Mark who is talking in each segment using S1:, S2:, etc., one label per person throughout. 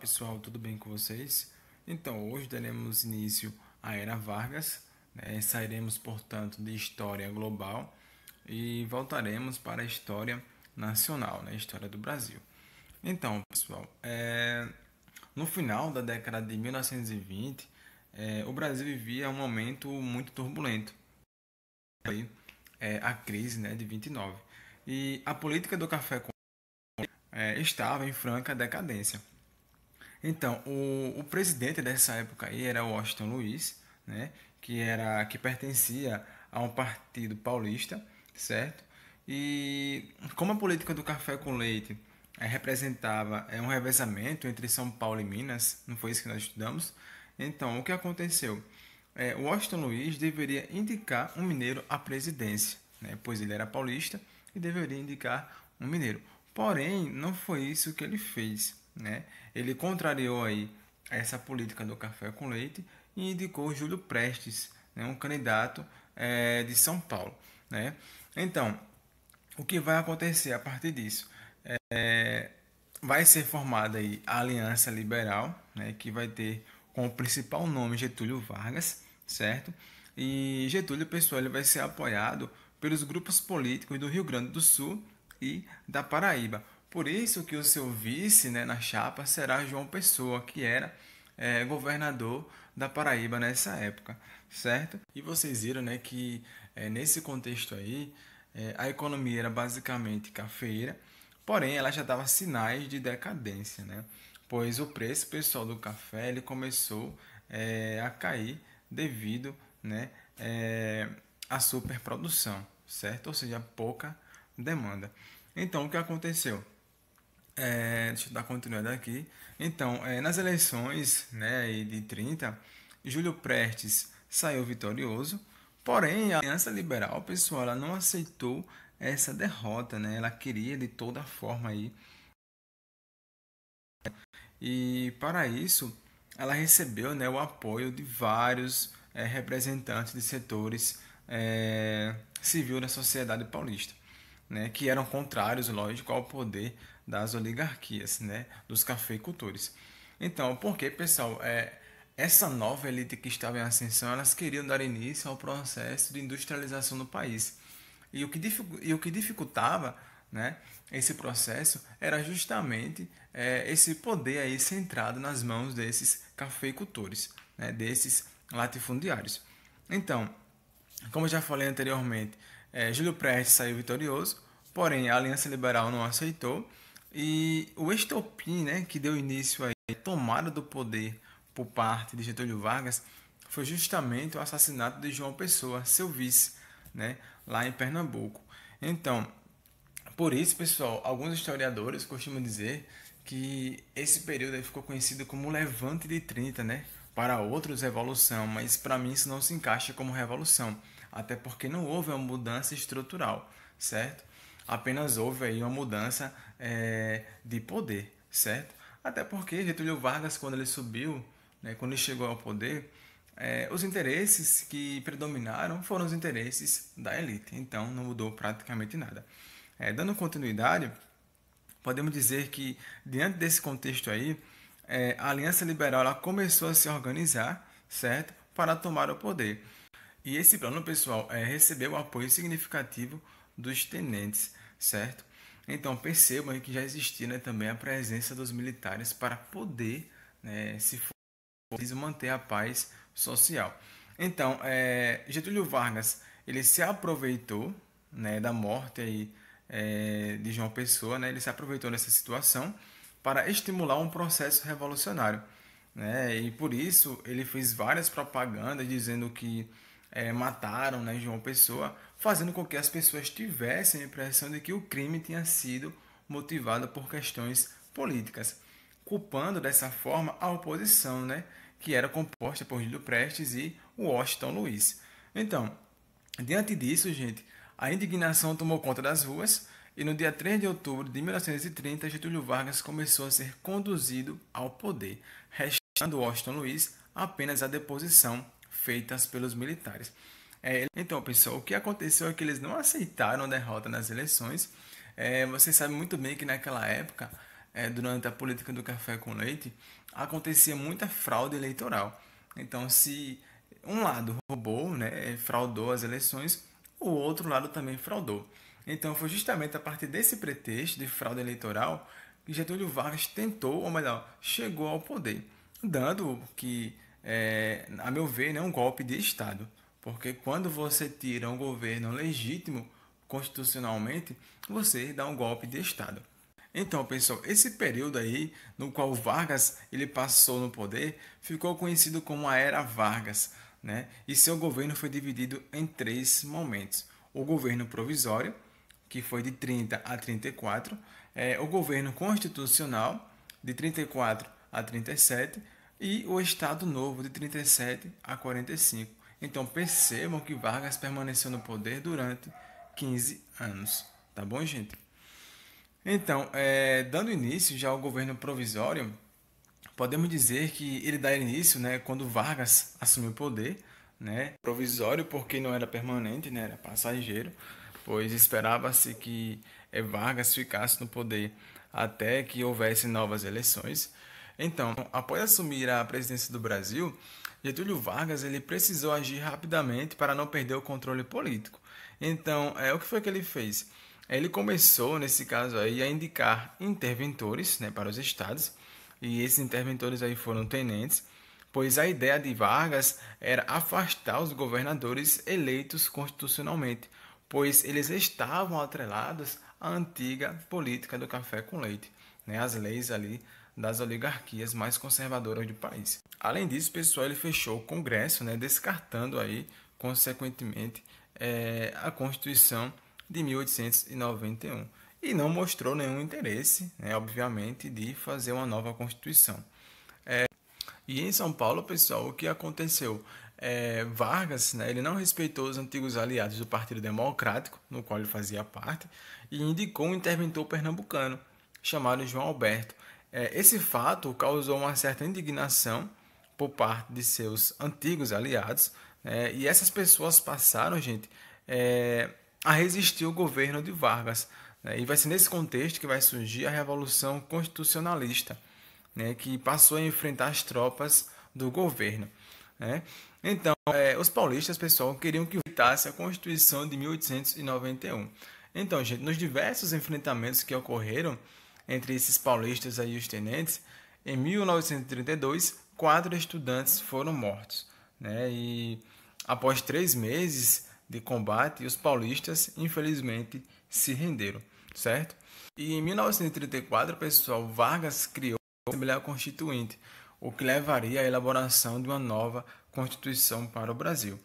S1: pessoal, tudo bem com vocês? Então, hoje daremos início à Era Vargas, né? sairemos, portanto, de história global e voltaremos para a história nacional, né? a história do Brasil. Então, pessoal, é... no final da década de 1920, é... o Brasil vivia um momento muito turbulento, Aí, é a crise né, de 29, e a política do café com é, estava em franca decadência. Então, o, o presidente dessa época aí era Washington Luiz, né? Que era que pertencia a um partido paulista, certo? E como a política do café com leite é, representava é um revezamento entre São Paulo e Minas, não foi isso que nós estudamos? Então, o que aconteceu? É, Washington Luiz deveria indicar um mineiro à presidência, né? pois ele era paulista e deveria indicar um mineiro. Porém, não foi isso que ele fez. Né? Ele contrariou aí essa política do café com leite e indicou Júlio Prestes, né, um candidato é, de São Paulo. Né? Então, o que vai acontecer a partir disso? É, vai ser formada aí a Aliança Liberal, né, que vai ter como principal nome Getúlio Vargas, certo? E Getúlio pessoal, ele vai ser apoiado pelos grupos políticos do Rio Grande do Sul e da Paraíba. Por isso que o seu vice né, na chapa será João Pessoa, que era é, governador da Paraíba nessa época, certo? E vocês viram né, que é, nesse contexto aí, é, a economia era basicamente cafeira, porém ela já dava sinais de decadência, né? pois o preço pessoal do café ele começou é, a cair devido né, é, à superprodução, certo? Ou seja, pouca demanda. Então, o que aconteceu? É, deixa eu dar continuidade aqui. Então, é, nas eleições né, de 30, Júlio Prestes saiu vitorioso, porém a Aliança Liberal, pessoal, ela não aceitou essa derrota, né? Ela queria de toda forma aí. E para isso, ela recebeu né, o apoio de vários é, representantes de setores é, civil da sociedade paulista, né, que eram contrários, lógico, ao poder das oligarquias, né, dos cafeicultores. Então, porque, pessoal, é, essa nova elite que estava em ascensão, elas queriam dar início ao processo de industrialização do país. E o que, e o que dificultava né, esse processo era justamente é, esse poder aí centrado nas mãos desses cafeicultores, né, desses latifundiários. Então, como eu já falei anteriormente, é, Júlio Prestes saiu vitorioso, porém a Aliança Liberal não aceitou e o estopim né, que deu início à tomada do poder por parte de Getúlio Vargas foi justamente o assassinato de João Pessoa, seu vice, né, lá em Pernambuco. Então, por isso, pessoal, alguns historiadores costumam dizer que esse período ficou conhecido como Levante de 30, né? Para outros, revolução, mas para mim isso não se encaixa como revolução, até porque não houve uma mudança estrutural, certo? apenas houve aí uma mudança é, de poder, certo? Até porque Getúlio Vargas, quando ele subiu, né, quando ele chegou ao poder, é, os interesses que predominaram foram os interesses da elite. Então, não mudou praticamente nada. É, dando continuidade, podemos dizer que, diante desse contexto aí, é, a Aliança Liberal ela começou a se organizar, certo? Para tomar o poder. E esse plano, pessoal, é, recebeu o apoio significativo dos tenentes certo? Então percebam que já existia né, também a presença dos militares para poder, né, se for manter a paz social. Então, é, Getúlio Vargas ele se aproveitou né, da morte aí, é, de João Pessoa, né, ele se aproveitou dessa situação para estimular um processo revolucionário. Né, e por isso ele fez várias propagandas dizendo que é, mataram né, João Pessoa, fazendo com que as pessoas tivessem a impressão de que o crime tinha sido motivado por questões políticas, culpando dessa forma a oposição, né, que era composta por Júlio Prestes e Washington Luiz. Então, diante disso, gente, a indignação tomou conta das ruas e no dia 3 de outubro de 1930, Getúlio Vargas começou a ser conduzido ao poder, restando Washington Luiz apenas a deposição feitas pelos militares. É, então, pessoal, o que aconteceu é que eles não aceitaram a derrota nas eleições. É, você sabe muito bem que naquela época, é, durante a política do café com leite, acontecia muita fraude eleitoral. Então, se um lado roubou, né, fraudou as eleições, o outro lado também fraudou. Então, foi justamente a partir desse pretexto de fraude eleitoral que Getúlio Vargas tentou, ou melhor, chegou ao poder, dando que é, a meu ver, né, um golpe de Estado. Porque quando você tira um governo legítimo constitucionalmente, você dá um golpe de Estado. Então, pessoal, esse período aí no qual Vargas ele passou no poder ficou conhecido como a Era Vargas, né? E seu governo foi dividido em três momentos: o governo provisório, que foi de 30 a 34, é, o governo constitucional, de 34 a 37, e o Estado Novo de 37 a 45. Então percebam que Vargas permaneceu no poder durante 15 anos, tá bom, gente? Então, é, dando início já ao governo provisório, podemos dizer que ele dá início, né, quando Vargas assumiu o poder, né, provisório porque não era permanente, né, era passageiro, pois esperava-se que é, Vargas ficasse no poder até que houvesse novas eleições. Então, após assumir a presidência do Brasil, Getúlio Vargas ele precisou agir rapidamente para não perder o controle político. Então, é o que foi que ele fez? Ele começou, nesse caso aí, a indicar interventores né, para os estados, e esses interventores aí foram tenentes, pois a ideia de Vargas era afastar os governadores eleitos constitucionalmente, pois eles estavam atrelados à antiga política do café com leite, né, as leis ali das oligarquias mais conservadoras do país. Além disso, pessoal, ele fechou o Congresso, né, descartando aí, consequentemente, é, a Constituição de 1891 e não mostrou nenhum interesse, né, obviamente, de fazer uma nova Constituição. É, e em São Paulo, pessoal, o que aconteceu? É, Vargas, né, ele não respeitou os antigos aliados do Partido Democrático, no qual ele fazia parte, e indicou um interventor pernambucano chamado João Alberto. É, esse fato causou uma certa indignação por parte de seus antigos aliados né? e essas pessoas passaram, gente, é, a resistir ao governo de Vargas. Né? E vai ser nesse contexto que vai surgir a Revolução Constitucionalista, né? que passou a enfrentar as tropas do governo. Então, é, os paulistas, pessoal, queriam que votasse a Constituição de 1891. Então, gente, nos diversos enfrentamentos que ocorreram, entre esses paulistas aí os tenentes, em 1932, quatro estudantes foram mortos. Né? E após três meses de combate, os paulistas, infelizmente, se renderam, certo? E em 1934, pessoal, Vargas criou a Assembleia Constituinte, o que levaria à elaboração de uma nova Constituição para o Brasil.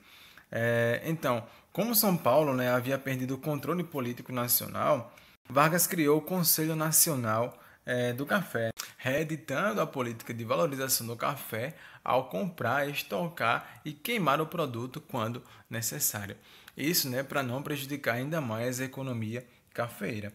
S1: É, então, como São Paulo né, havia perdido o controle político nacional, Vargas criou o Conselho Nacional é, do Café, reeditando a política de valorização do café ao comprar, estocar e queimar o produto quando necessário. Isso né, para não prejudicar ainda mais a economia cafeira.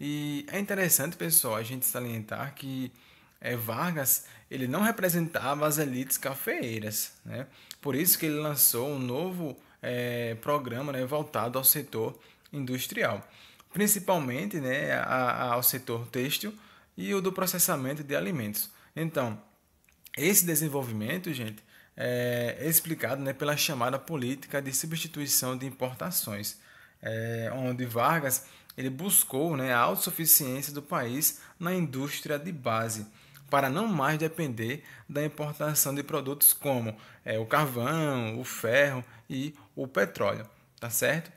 S1: E é interessante, pessoal, a gente salientar que é, Vargas ele não representava as elites cafeeiras, né? por isso que ele lançou um novo é, programa né, voltado ao setor industrial principalmente né, a, ao setor têxtil e o do processamento de alimentos. Então, esse desenvolvimento, gente, é explicado né, pela chamada política de substituição de importações, é, onde Vargas ele buscou né, a autossuficiência do país na indústria de base, para não mais depender da importação de produtos como é, o carvão, o ferro e o petróleo, tá certo?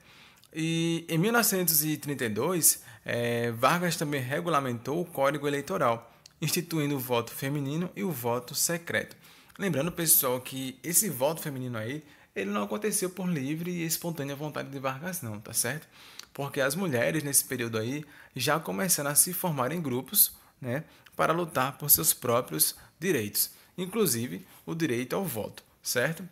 S1: E em 1932, eh, Vargas também regulamentou o Código Eleitoral, instituindo o voto feminino e o voto secreto. Lembrando, pessoal, que esse voto feminino aí, ele não aconteceu por livre e espontânea vontade de Vargas, não, tá certo? Porque as mulheres nesse período aí já começaram a se formar em grupos, né, para lutar por seus próprios direitos, inclusive o direito ao voto, certo?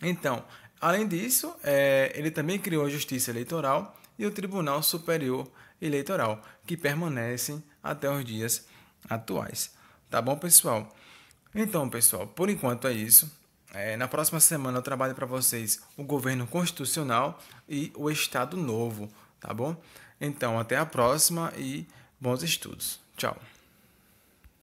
S1: Então, Além disso, é, ele também criou a Justiça Eleitoral e o Tribunal Superior Eleitoral, que permanecem até os dias atuais. Tá bom, pessoal? Então, pessoal, por enquanto é isso. É, na próxima semana eu trabalho para vocês o governo constitucional e o Estado Novo, tá bom? Então, até a próxima e bons estudos. Tchau.